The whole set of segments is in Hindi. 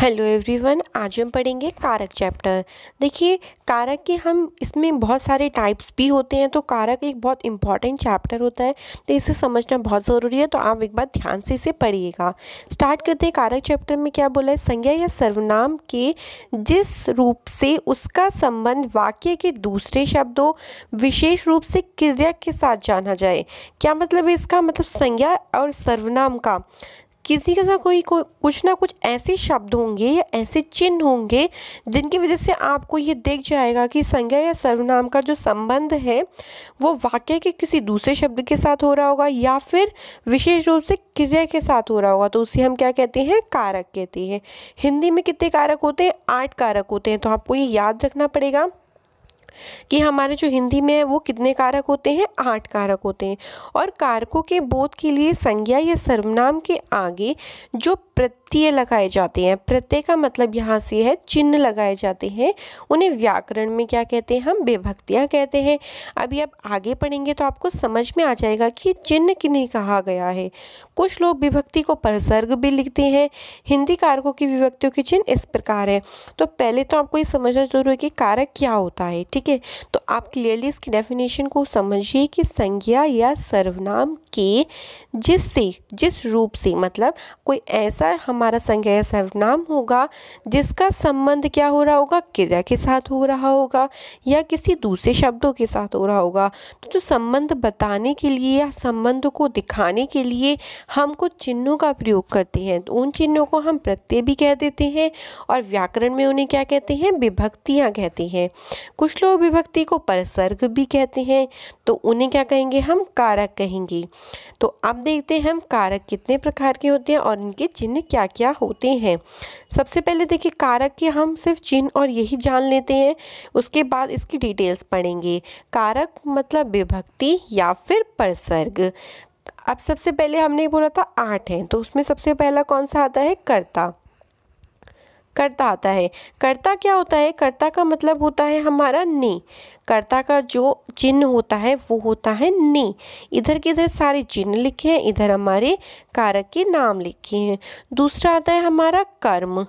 हेलो एवरीवन आज हम पढ़ेंगे कारक चैप्टर देखिए कारक के हम इसमें बहुत सारे टाइप्स भी होते हैं तो कारक एक बहुत इंपॉर्टेंट चैप्टर होता है तो इसे समझना बहुत ज़रूरी है तो आप एक बार ध्यान से इसे पढ़िएगा स्टार्ट करते हैं कारक चैप्टर में क्या बोला है संज्ञा या सर्वनाम के जिस रूप से उसका संबंध वाक्य के दूसरे शब्दों विशेष रूप से क्रिया के साथ जाना जाए क्या मतलब है इसका मतलब संज्ञा और सर्वनाम का किसी के साथ कोई को, कुछ ना कुछ ऐसे शब्द होंगे या ऐसे चिन्ह होंगे जिनकी वजह से आपको ये देख जाएगा कि संज्ञा या सर्वनाम का जो संबंध है वो वाक्य के किसी दूसरे शब्द के साथ हो रहा होगा या फिर विशेष रूप से क्रिया के साथ हो रहा होगा तो उसे हम क्या कहते हैं कारक कहते हैं हिंदी में कितने कारक होते हैं आठ कारक होते हैं तो आपको ये याद रखना पड़ेगा कि हमारे जो हिंदी में है वो कितने कारक होते हैं आठ कारक होते हैं और कारकों के बोध के लिए संज्ञा या सर्वनाम के आगे जो प्रत्यय लगाए जाते हैं प्रत्यय का मतलब यहाँ से है चिन्ह लगाए जाते हैं उन्हें व्याकरण में क्या कहते हैं हम विभक्तियाँ कहते हैं अभी आप आगे पढ़ेंगे तो आपको समझ में आ जाएगा कि चिन्ह किन्हीं कहा गया है कुछ लोग विभक्ति को परसर्ग भी लिखते हैं हिंदी कारकों की विभक्तियों के चिन्ह इस प्रकार है तो पहले तो आपको ये समझना जरूरी है कि कारक क्या होता है ठीक है तो आप क्लियरली इसकी डेफिनेशन को समझिए कि संज्ञा या सर्वनाम के जिससे जिस रूप से मतलब कोई ऐसा है हमारा संज्ञा सर्वनाम होगा जिसका संबंध क्या हो रहा होगा क्रिया के साथ हो रहा होगा या किसी दूसरे शब्दों के साथ हो रहा होगा तो जो संबंध बताने के लिए या संबंध को दिखाने के लिए हम कुछ चिन्हों का प्रयोग करते हैं तो उन चिन्हों को हम प्रत्यय भी कह देते हैं और व्याकरण में उन्हें क्या कहते हैं विभक्तियाँ कहते हैं कुछ लोग विभक्ति को परसर्ग भी कहते हैं तो उन्हें क्या कहेंगे हम कारक कहेंगे तो अब देखते हैं हम कारक कितने प्रकार के होते हैं और इनके चिन्ह में क्या क्या होते हैं सबसे पहले देखिए कारक के हम सिर्फ चिन्ह और यही जान लेते हैं उसके बाद इसकी डिटेल्स पढ़ेंगे कारक मतलब विभक्ति या फिर परसर्ग अब सबसे पहले हमने बोला था आठ है तो उसमें सबसे पहला कौन सा आता है कर्ता कर्ता आता है कर्ता क्या होता है कर्ता का मतलब होता है हमारा ने कर्ता का जो चिन्ह होता है वो होता है ने इधर के इधर सारे चिन्ह लिखे हैं इधर हमारे कारक के नाम लिखे हैं दूसरा आता है हमारा कर्म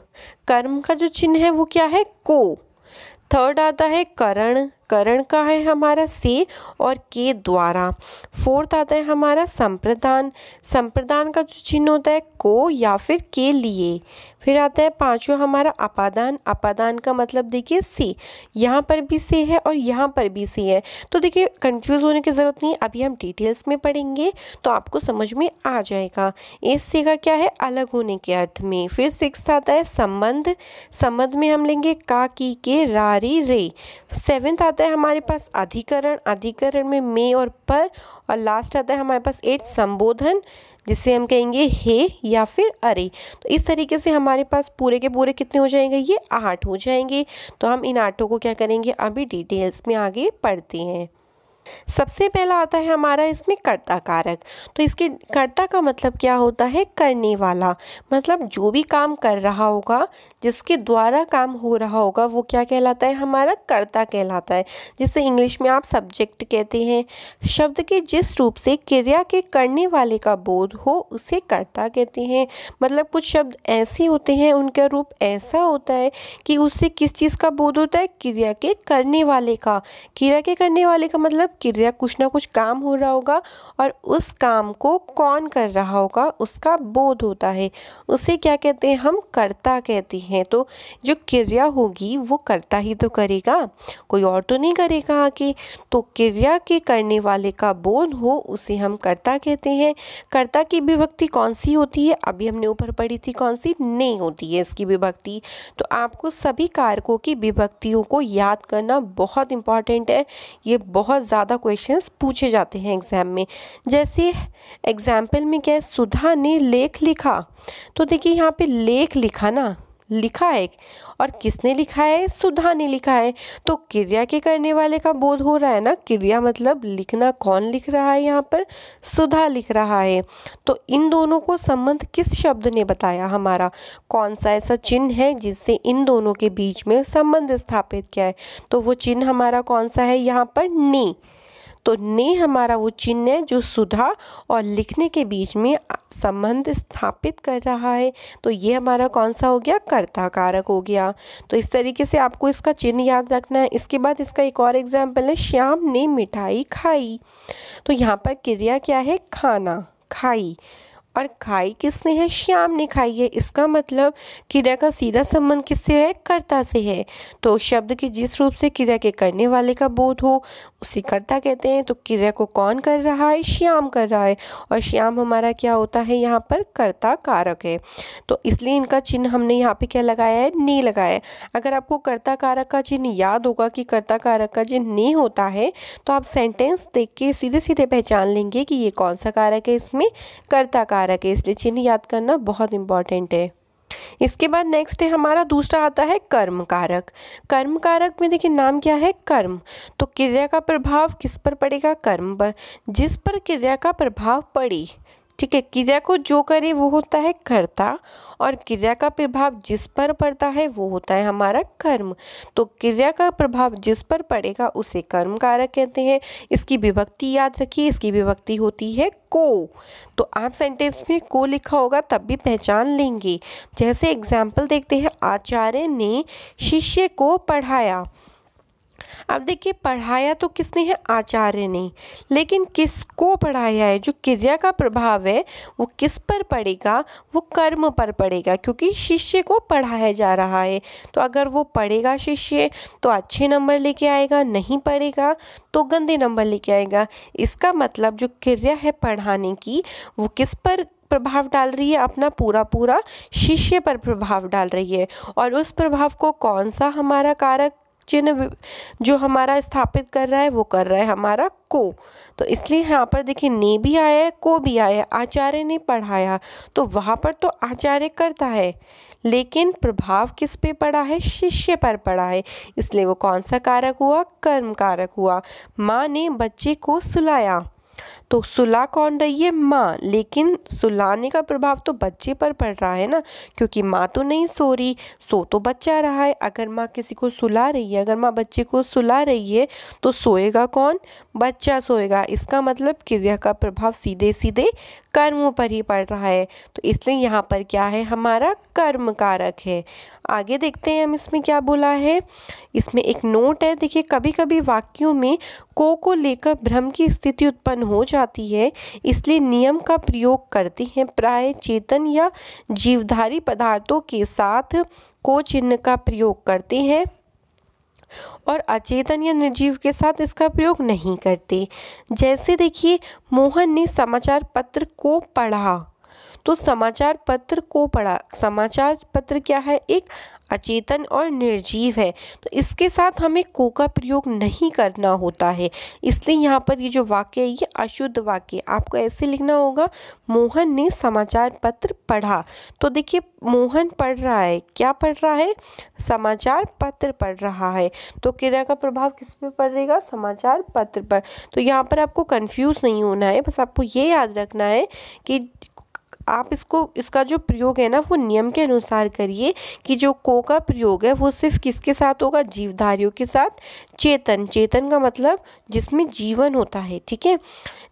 कर्म का जो चिन्ह है वो क्या है को थर्ड आता है करण करण का है हमारा से और के द्वारा फोर्थ आता है हमारा संप्रदान संप्रदान का जो चिन्ह होता है को या फिर के लिए फिर आता है पांचवा हमारा अपादान अपादान का मतलब देखिए से यहाँ पर भी से है और यहाँ पर भी से है तो देखिए कंफ्यूज होने की ज़रूरत नहीं अभी हम डिटेल्स में पढ़ेंगे तो आपको समझ में आ जाएगा इस से का क्या है अलग होने के अर्थ में फिर सिक्स आता है संबंध संबंध में हम लेंगे का की के रारी रे सेवेंथ आता आता है हमारे पास अधिकरण अधिकरण में मे और पर और लास्ट आता है हमारे पास एट संबोधन जिसे हम कहेंगे हे या फिर अरे तो इस तरीके से हमारे पास पूरे के पूरे कितने हो जाएंगे ये आठ हो जाएंगे तो हम इन आठों को क्या करेंगे अभी डिटेल्स में आगे पढ़ते हैं सबसे पहला आता है हमारा इसमें कर्ता कारक तो इसके कर्ता का मतलब क्या होता है करने वाला मतलब जो भी काम कर रहा होगा जिसके द्वारा काम हो रहा होगा वो क्या कहलाता है हमारा कर्ता कहलाता है जिसे इंग्लिश में आप सब्जेक्ट कहते हैं शब्द के जिस रूप से क्रिया के करने वाले का बोध हो उसे कर्ता कहते हैं मतलब कुछ शब्द ऐसे होते हैं उनका रूप ऐसा होता है कि उससे किस चीज़ का बोध होता है क्रिया के करने वाले का क्रिया के करने वाले का मतलब मतलब क्रिया कुछ ना कुछ काम हो रहा होगा और उस काम को कौन कर रहा होगा उसका बोध होता है उसे क्या कहते हैं हम कर्ता कहते हैं तो जो क्रिया होगी वो कर्ता ही तो करेगा कोई और तो नहीं करेगा आके तो क्रिया के करने वाले का बोध हो उसे हम कर्ता कहते हैं कर्ता की विभक्ति कौन सी होती है अभी हमने ऊपर पढ़ी थी कौन सी नहीं होती है इसकी विभक्ति तो आपको सभी कारकों की विभक्तियों को याद करना बहुत इंपॉर्टेंट है ये बहुत ज़्यादा क्वेश्चंस पूछे जाते हैं एग्ज़ाम में जैसे एग्ज़ाम्पल में क्या है सुधा ने लेख लिखा तो देखिए यहाँ पे लेख लिखा ना लिखा है और किसने लिखा है सुधा ने लिखा है तो क्रिया के करने वाले का बोध हो रहा है ना क्रिया मतलब लिखना कौन लिख रहा है यहाँ पर सुधा लिख रहा है तो इन दोनों को संबंध किस शब्द ने बताया हमारा कौन सा ऐसा चिन्ह है जिससे इन दोनों के बीच में संबंध स्थापित किया है तो वो चिन्ह हमारा कौन सा है यहाँ पर नी तो ने हमारा वो चिन्ह है जो सुधा और लिखने के बीच में संबंध स्थापित कर रहा है तो ये हमारा कौन सा हो गया कर्ता कारक हो गया तो इस तरीके से आपको इसका चिन्ह याद रखना है इसके बाद इसका एक और एग्जाम्पल है श्याम ने मिठाई खाई तो यहाँ पर क्रिया क्या है खाना खाई और खाई किसने है श्याम ने खाई है इसका मतलब क्रिया का सीधा संबंध किससे है कर्ता से है तो शब्द के जिस रूप से क्रिया के करने वाले का बोध हो उसे कर्ता कहते हैं तो क्रिया को कौन कर रहा है श्याम कर रहा है और श्याम हमारा क्या होता है यहाँ पर कर्ता कारक है तो इसलिए इनका चिन्ह हमने यहाँ पे क्या लगाया है नहीं लगाया है अगर आपको कर्ता कारक का चिन्ह याद होगा कि कर्ता कारक का चिन्ह नहीं होता है तो आप सेंटेंस देख के सीधे सीधे पहचान लेंगे कि ये कौन सा कारक है इसमें कर्ता कारक कारक है इसलिए चिन्ह याद करना बहुत इंपॉर्टेंट है इसके बाद नेक्स्ट है हमारा दूसरा आता है कर्म कारक कर्म कारक में देखिए नाम क्या है कर्म तो क्रिया का प्रभाव किस पर पड़ेगा कर्म पर जिस पर क्रिया का प्रभाव पड़ी ठीक है क्रिया को जो करे वो होता है कर्ता और क्रिया का प्रभाव जिस पर पड़ता है वो होता है हमारा कर्म तो क्रिया का प्रभाव जिस पर पड़ेगा उसे कर्म कारक कहते हैं इसकी विभक्ति याद रखिए इसकी विभक्ति होती है को तो आप सेंटेंस में को लिखा होगा तब भी पहचान लेंगे जैसे एग्जाम्पल देखते हैं आचार्य ने शिष्य को पढ़ाया अब देखिए पढ़ाया तो किसने है आचार्य ने लेकिन किसको पढ़ाया है जो क्रिया का प्रभाव है वो किस पर पड़ेगा वो कर्म पर पड़ेगा क्योंकि शिष्य को पढ़ाया जा रहा है तो अगर वो पढ़ेगा शिष्य तो अच्छे नंबर लेके आएगा नहीं पढ़ेगा तो गंदे नंबर लेके आएगा इसका मतलब जो क्रिया है पढ़ाने की वो किस पर प्रभाव डाल रही है अपना पूरा पूरा शिष्य पर प्रभाव डाल रही है और उस प्रभाव को कौन सा हमारा कारक चिन्ह जो हमारा स्थापित कर रहा है वो कर रहा है हमारा को तो इसलिए यहाँ पर देखिए ने भी आया है को भी आया है आचार्य ने पढ़ाया तो वहाँ पर तो आचार्य करता है लेकिन प्रभाव किस पे पड़ा है शिष्य पर पड़ा है इसलिए वो कौन सा कारक हुआ कर्म कारक हुआ माँ ने बच्चे को सुलाया तो सुला कौन रही है माँ लेकिन सुलाने का प्रभाव तो बच्चे पर पड़ रहा है ना क्योंकि माँ तो नहीं सो रही सो तो बच्चा रहा है अगर माँ किसी को सुला रही है अगर माँ बच्चे को सुला रही है तो सोएगा कौन बच्चा सोएगा इसका मतलब क्रिया का प्रभाव सीधे सीधे कर्मों पर ही पड़ रहा है तो इसलिए यहाँ पर क्या है हमारा कर्म कारक है आगे देखते हैं हम इसमें क्या बोला है इसमें एक नोट है देखिए कभी कभी वाक्यों में को को लेकर भ्रम की स्थिति उत्पन्न हो जाती है इसलिए नियम का प्रयोग करते हैं प्राय चेतन या जीवधारी पदार्थों के साथ को चिन्ह का प्रयोग करते हैं और अचेतन या निर्जीव के साथ इसका प्रयोग नहीं करते जैसे देखिए मोहन ने समाचार पत्र को पढ़ा तो समाचार पत्र को पढ़ा समाचार पत्र क्या है एक अचेतन और निर्जीव है तो इसके साथ हमें को का प्रयोग नहीं करना होता है इसलिए यहाँ पर ये जो वाक्य है ये अशुद्ध वाक्य आपको ऐसे लिखना होगा मोहन ने समाचार पत्र पढ़ा तो देखिए मोहन पढ़ रहा है क्या पढ़ रहा है समाचार पत्र पढ़ रहा है तो क्रिया का प्रभाव किस पे पड़ेगा समाचार पत्र पर तो यहाँ पर आपको कंफ्यूज नहीं होना है बस आपको ये याद रखना है कि आप इसको इसका जो प्रयोग है ना वो नियम के अनुसार करिए कि जो को का प्रयोग है वो सिर्फ किसके साथ होगा जीवधारियों के साथ चेतन चेतन का मतलब जिसमें जीवन होता है ठीक है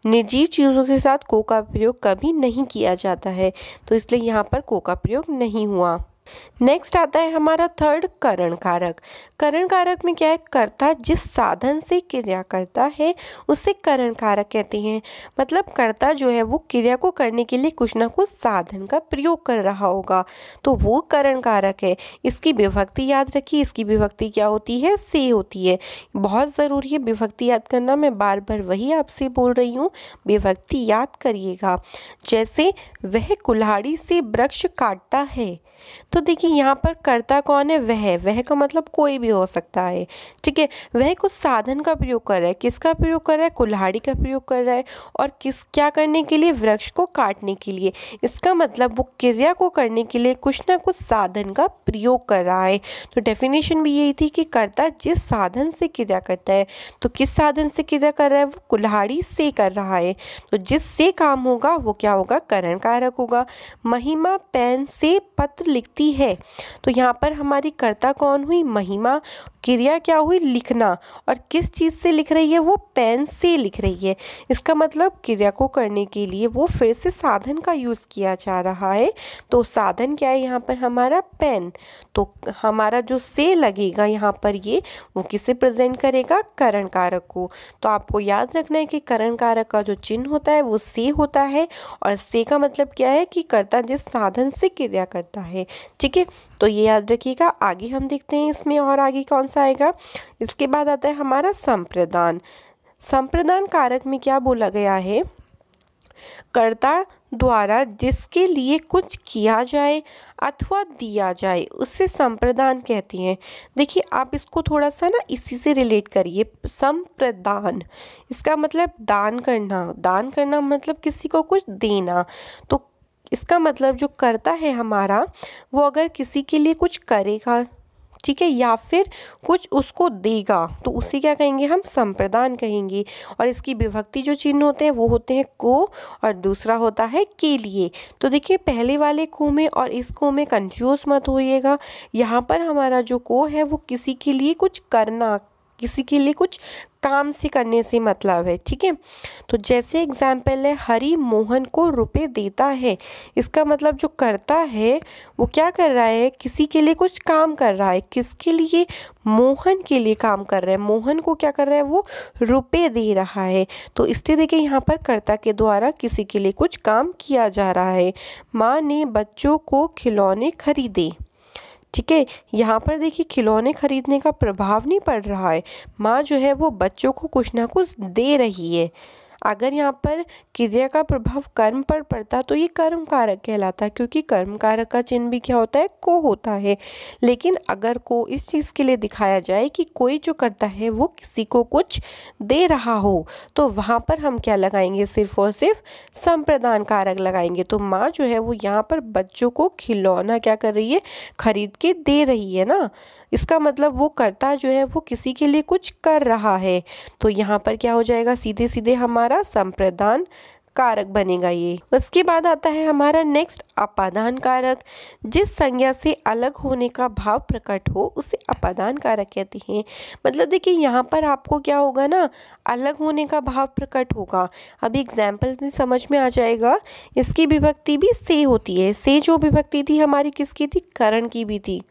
निर्जीव चीज़ों के साथ को का प्रयोग कभी नहीं किया जाता है तो इसलिए यहाँ पर को का प्रयोग नहीं हुआ नेक्स्ट आता है हमारा थर्ड करण कारक करण कारक में क्या है कर्ता जिस साधन से क्रिया करता है उसे करण कारक कहते हैं मतलब कर्ता जो है वो क्रिया को करने के लिए कुछ ना कुछ साधन का प्रयोग कर रहा होगा तो वो करण कारक है इसकी विभक्ति याद रखिए इसकी विभक्ति क्या होती है से होती है बहुत ज़रूरी है विभक्ति याद करना मैं बार बार वही आपसे बोल रही हूँ विभक्ति याद करिएगा जैसे वह कुल्हाड़ी से वृक्ष काटता है तो देखिए यहाँ पर कर्ता कौन है वह वह का मतलब कोई भी हो सकता है ठीक है वह कुछ साधन का प्रयोग कर रहा है किसका प्रयोग कर रहा है कुल्हाड़ी का प्रयोग कर रहा है और किस क्या करने के लिए वृक्ष को काटने के लिए इसका मतलब वो क्रिया को करने के लिए कुछ ना कुछ साधन का प्रयोग कर रहा है तो डेफिनेशन भी यही थी कि कर्ता जिस साधन से क्रिया करता है तो किस साधन से क्रिया कर रहा है वो कुल्हाड़ी से कर रहा है तो जिससे काम होगा वो क्या होगा करण कारक होगा महिमा पेन से पत्र लिखती है तो यहाँ पर हमारी कर्ता कौन हुई महिमा क्रिया क्या हुई लिखना और किस चीज़ से लिख रही है वो पेन से लिख रही है इसका मतलब क्रिया को करने के लिए वो फिर से साधन का यूज़ किया जा रहा है तो साधन क्या है यहाँ पर हमारा पेन तो हमारा जो से लगेगा यहाँ पर ये वो किसे प्रेजेंट करेगा करण कारक को तो आपको याद रखना है कि करण कारक का जो चिन्ह होता है वो से होता है और से का मतलब क्या है कि कर्ता जिस साधन से क्रिया करता है ठीक है तो ये याद रखिएगा आगे हम देखते हैं इसमें और आगे कौन सा आएगा इसके बाद आता है हमारा संप्रदान संप्रदान कारक में क्या बोला गया है कर्ता द्वारा जिसके लिए कुछ किया जाए अथवा दिया जाए उससे संप्रदान कहते हैं देखिए आप इसको थोड़ा सा ना इसी से रिलेट करिए संप्रदान इसका मतलब दान करना दान करना मतलब किसी को कुछ देना तो इसका मतलब जो करता है हमारा वो अगर किसी के लिए कुछ करेगा ठीक है या फिर कुछ उसको देगा तो उसे क्या कहेंगे हम संप्रदान कहेंगे और इसकी विभक्ति जो चिन्ह होते हैं वो होते हैं को और दूसरा होता है के लिए तो देखिए पहले वाले को में और इस को में कंफ्यूज मत होइएगा यहाँ पर हमारा जो को है वो किसी के लिए कुछ करना किसी के लिए कुछ काम से करने से मतलब है ठीक है तो जैसे एग्जाम्पल है हरी मोहन को रुपए देता है इसका मतलब जो करता है वो क्या कर रहा है किसी के लिए कुछ काम कर रहा है किसके लिए मोहन के लिए काम कर रहा है मोहन को क्या कर रहा है वो रुपए दे रहा है तो इसलिए देखिए यहाँ पर कर्ता के द्वारा किसी के लिए कुछ काम किया जा रहा है माँ ने बच्चों को खिलौने खरीदे ठीक है यहाँ पर देखिए खिलौने खरीदने का प्रभाव नहीं पड़ रहा है माँ जो है वो बच्चों को कुछ ना कुछ दे रही है अगर यहाँ पर क्रिया का प्रभाव कर्म पर पड़ता तो ये कर्म कारक कहलाता है क्योंकि कर्म कारक का चिन्ह भी क्या होता है को होता है लेकिन अगर को इस चीज़ के लिए दिखाया जाए कि कोई जो करता है वो किसी को कुछ दे रहा हो तो वहाँ पर हम क्या लगाएंगे सिर्फ और सिर्फ संप्रदान कारक लगाएंगे तो माँ जो है वो यहाँ पर बच्चों को खिलौना क्या कर रही है खरीद के दे रही है ना इसका मतलब वो करता जो है वो किसी के लिए कुछ कर रहा है तो यहाँ पर क्या हो जाएगा सीधे सीधे हमारा हमारा संप्रदान कारक बनेगा ये उसके बाद आता है हमारा नेक्स्ट अपादान कारक जिस संज्ञा से अलग होने का भाव प्रकट हो उसे अपादान कारक कहते हैं मतलब देखिए यहाँ पर आपको क्या होगा ना अलग होने का भाव प्रकट होगा अभी एग्जाम्पल में समझ में आ जाएगा इसकी विभक्ति भी से होती है से जो विभक्ति थी हमारी किसकी थी करण की भी थी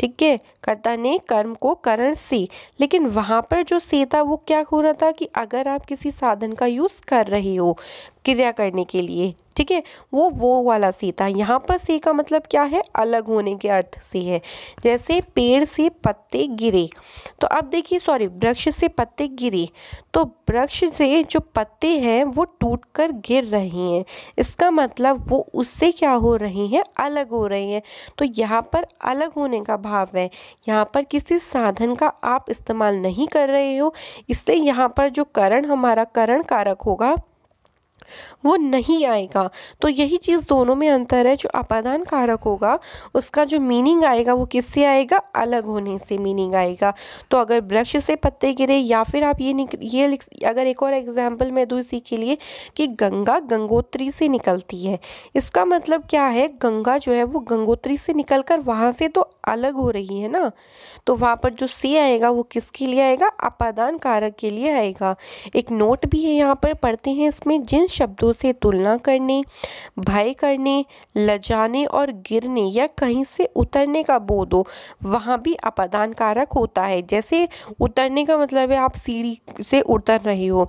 ठीक है कर्ता ने कर्म को करण से लेकिन वहाँ पर जो से था वो क्या हो रहा था कि अगर आप किसी साधन का यूज़ कर रहे हो क्रिया करने के लिए ठीक है वो वो वाला सीता यहाँ पर सी का मतलब क्या है अलग होने के अर्थ से है जैसे पेड़ से पत्ते गिरे तो अब देखिए सॉरी वृक्ष से पत्ते गिरे तो वृक्ष से जो पत्ते हैं वो टूट कर गिर रहे हैं इसका मतलब वो उससे क्या हो रहे हैं अलग हो रहे हैं तो यहाँ पर अलग होने का भाव है यहाँ पर किसी साधन का आप इस्तेमाल नहीं कर रहे हो इसलिए यहाँ पर जो करण हमारा करण कारक होगा वो नहीं आएगा तो यही चीज़ दोनों में अंतर है जो अपादान कारक होगा उसका जो मीनिंग आएगा वो किससे आएगा अलग होने से मीनिंग आएगा तो अगर वृक्ष से पत्ते गिरे या फिर आप ये ये अगर एक और एग्जाम्पल मैं दूँ इसी के लिए कि गंगा गंगोत्री से निकलती है इसका मतलब क्या है गंगा जो है वो गंगोत्री से निकल कर वहां से तो अलग हो रही है ना तो वहाँ पर जो से आएगा वो किसके लिए आएगा अपादान कारक के लिए आएगा एक नोट भी है यहाँ पर पढ़ते हैं इसमें जिन शब्दों से तुलना करने भय करने लजाने और गिरने या कहीं से उतरने का बोध हो वहाँ भी अपदान कारक होता है जैसे उतरने का मतलब है आप सीढ़ी से उतर रहे हो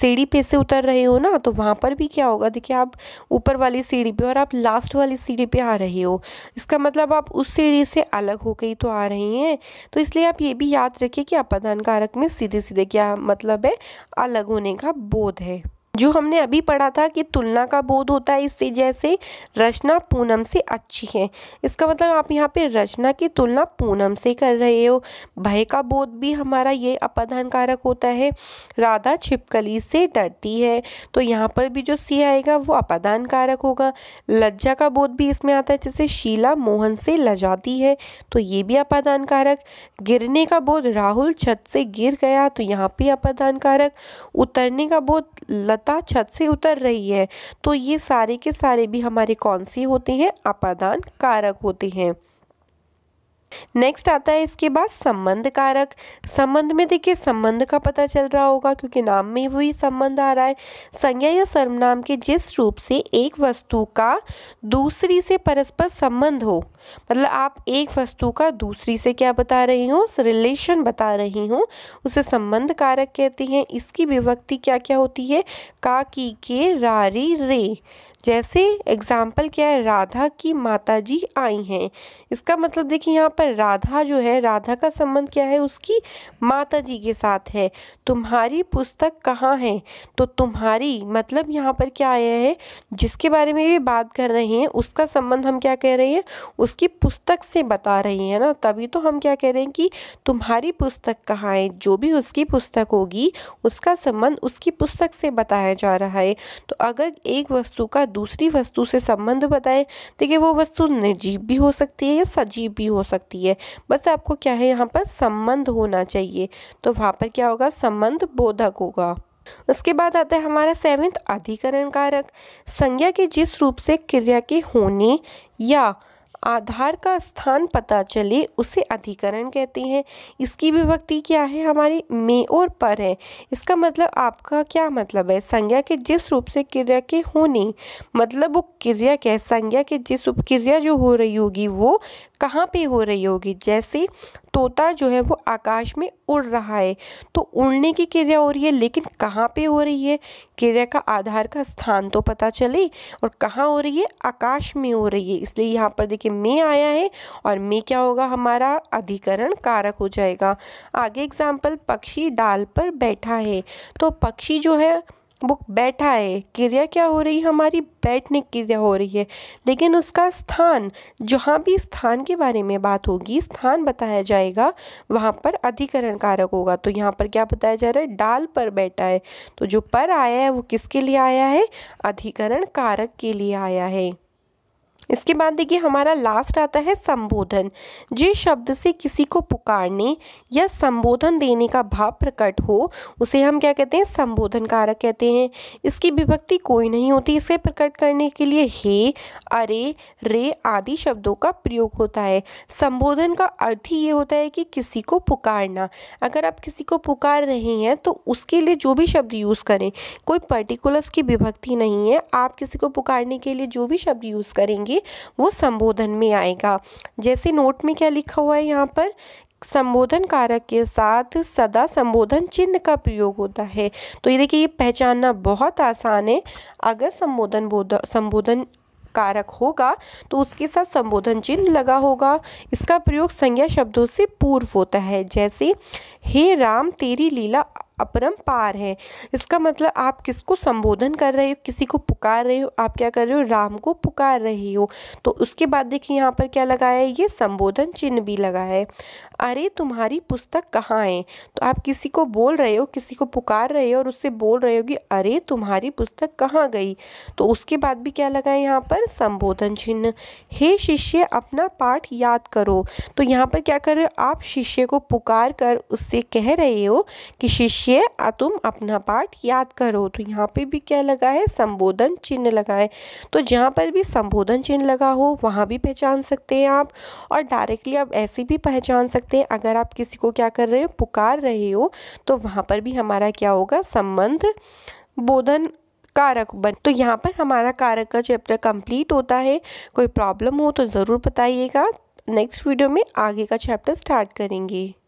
सीढ़ी पे से उतर रहे हो ना तो वहाँ पर भी क्या होगा देखिए आप ऊपर वाली सीढ़ी पे और आप लास्ट वाली सीढ़ी पे आ रहे हो इसका मतलब आप उस सीढ़ी से अलग हो गई तो आ रहे हैं तो इसलिए आप ये भी याद रखिए कि अपदान कारक में सीधे सीधे क्या मतलब है अलग होने का बोध है जो हमने अभी पढ़ा था कि तुलना का बोध होता है इससे जैसे रचना पूनम से अच्छी है इसका मतलब आप यहाँ पे रचना की तुलना पूनम से कर रहे हो भय का बोध भी हमारा ये अपाधान कारक होता है राधा छिपकली से डरती है तो यहाँ पर भी जो सी आएगा वो अपधान कारक होगा लज्जा का बोध भी इसमें आता है जैसे शीला मोहन से लजाती है तो ये भी अपादान कारक गिरने का बोध राहुल छत से गिर गया तो यहाँ पर अपधान कारक उतरने का बोध लता सत्ता छत से उतर रही है तो ये सारे के सारे भी हमारे कौन सी होते हैं अपादान कारक होते हैं नेक्स्ट आता है इसके बाद संबंध कारक संबंध में देखिए संबंध का पता चल रहा होगा क्योंकि नाम में वही संबंध आ रहा है संज्ञा या सर्वनाम के जिस रूप से एक वस्तु का दूसरी से परस्पर संबंध हो मतलब आप एक वस्तु का दूसरी से क्या बता रही हो रिलेशन बता रही हूँ उसे संबंध कारक कहते हैं इसकी विभक्ति क्या क्या होती है का की के रारी रे जैसे एग्जाम्पल क्या है राधा की माता जी आई हैं इसका मतलब देखिए यहाँ पर राधा जो है राधा का संबंध क्या है उसकी माता जी के साथ है तुम्हारी पुस्तक कहाँ है तो तुम्हारी मतलब यहाँ पर क्या आया है जिसके बारे में भी बात कर रहे हैं उसका संबंध हम क्या कह रहे हैं उसकी पुस्तक से बता रहे हैं ना तभी तो हम क्या कह रहे हैं कि तुम्हारी पुस्तक कहाँ है जो भी उसकी पुस्तक होगी उसका संबंध उसकी पुस्तक से बताया जा रहा है तो अगर एक वस्तु का दूसरी वस्तु से संबंध बताएं देखिए तो वो वस्तु निर्जीव भी हो सकती है या सजीव भी हो सकती है बस आपको क्या है यहाँ पर संबंध होना चाहिए तो वहाँ पर क्या होगा संबंध बोधक होगा उसके बाद आता है हमारा सेवेंथ अधिकरण कारक संज्ञा के जिस रूप से क्रिया के होने या आधार का स्थान पता चले उसे अधिकरण कहते हैं इसकी विभक्ति क्या है हमारी मे और पर है इसका मतलब आपका क्या मतलब है संज्ञा के जिस रूप से क्रिया के होने मतलब वो क्रिया क्या है संज्ञा के जिस उपक्रिया जो हो रही होगी वो कहाँ पे हो रही होगी जैसे तोता जो है वो आकाश में उड़ रहा है तो उड़ने की क्रिया हो रही है लेकिन कहाँ पे हो रही है क्रिया का आधार का स्थान तो पता चले और कहाँ हो रही है आकाश में हो रही है इसलिए यहाँ पर देखिए मे आया है और मे क्या होगा हमारा अधिकरण कारक हो जाएगा आगे एग्जाम्पल पक्षी डाल पर बैठा है तो पक्षी जो है वो बैठा है क्रिया क्या हो रही है हमारी बैठने की क्रिया हो रही है लेकिन उसका स्थान जहाँ भी स्थान के बारे में बात होगी स्थान बताया जाएगा वहाँ पर अधिकरण कारक होगा तो यहाँ पर क्या बताया जा रहा है डाल पर बैठा है तो जो पर आया है वो किसके लिए आया है अधिकरण कारक के लिए आया है इसके बाद देखिए हमारा लास्ट आता है संबोधन जिस शब्द से किसी को पुकारने या संबोधन देने का भाव प्रकट हो उसे हम क्या कहते हैं संबोधन कारक कहते हैं इसकी विभक्ति कोई नहीं होती इसे प्रकट करने के लिए हे अरे रे आदि शब्दों का प्रयोग होता है संबोधन का अर्थ ही ये होता है कि किसी को पुकारना अगर आप किसी को पुकार रहे हैं तो उसके लिए जो भी शब्द यूज़ करें कोई पर्टिकुलर्स की विभक्ति नहीं है आप किसी को पुकारने के लिए जो भी शब्द यूज़ करेंगे करेंगे वो संबोधन में आएगा जैसे नोट में क्या लिखा हुआ है यहाँ पर संबोधन कारक के साथ सदा संबोधन चिन्ह का प्रयोग होता है तो ये देखिए ये पहचानना बहुत आसान है अगर संबोधन संबोधन कारक होगा तो उसके साथ संबोधन चिन्ह लगा होगा इसका प्रयोग संज्ञा शब्दों से पूर्व होता है जैसे हे राम तेरी लीला अपरम्पार है इसका मतलब आप किसको संबोधन कर रहे हो किसी को पुकार रहे हो आप क्या कर रहे हो राम को पुकार रहे हो तो उसके बाद देखिए यहाँ पर क्या लगा है ये संबोधन चिन्ह भी लगा है अरे तुम्हारी पुस्तक कहाँ है तो आप किसी को बोल रहे हो किसी को पुकार रहे हो और उससे बोल रहे हो कि अरे तुम्हारी पुस्तक कहाँ गई तो उसके बाद भी क्या लगा है यहाँ पर संबोधन चिन्ह हे शिष्य अपना पाठ याद करो तो यहाँ पर क्या कर रहे हो आप शिष्य को पुकार कर उससे कह रहे हो कि शिष्य लिखिए तुम अपना पाठ याद करो तो यहाँ पे भी क्या लगा है संबोधन चिन्ह लगा है तो जहाँ पर भी संबोधन चिन्ह लगा हो वहाँ भी पहचान सकते हैं आप और डायरेक्टली आप ऐसे भी पहचान सकते हैं अगर आप किसी को क्या कर रहे हो पुकार रहे हो तो वहाँ पर भी हमारा क्या होगा संबंध बोधन कारक बन तो यहाँ पर हमारा कारक का चैप्टर कंप्लीट होता है कोई प्रॉब्लम हो तो ज़रूर बताइएगा नेक्स्ट वीडियो में आगे का चैप्टर स्टार्ट करेंगे